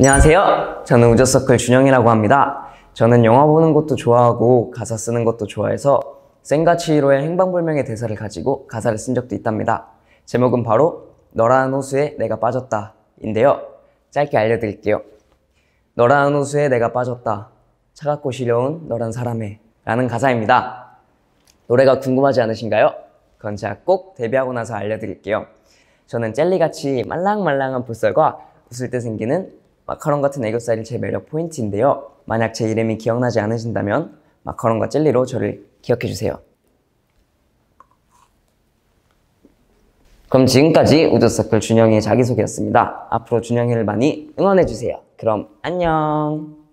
안녕하세요. 저는 우주서클 준영이라고 합니다. 저는 영화 보는 것도 좋아하고 가사 쓰는 것도 좋아해서 센과 치히로의 행방불명의 대사를 가지고 가사를 쓴 적도 있답니다. 제목은 바로 너라는 호수에 내가 빠졌다 인데요. 짧게 알려드릴게요. 너라는 호수에 내가 빠졌다. 차갑고 시려운 너란 사람에 라는 가사입니다. 노래가 궁금하지 않으신가요? 그건 제가 꼭 데뷔하고 나서 알려드릴게요. 저는 젤리같이 말랑말랑한 볼살과 웃을 때 생기는 마카롱 같은 애교살이 제 매력 포인트인데요. 만약 제 이름이 기억나지 않으신다면 마카롱과 젤리로 저를 기억해주세요. 그럼 지금까지 우주서클 준영이의 자기소개였습니다. 앞으로 준영이를 많이 응원해주세요. 그럼 안녕!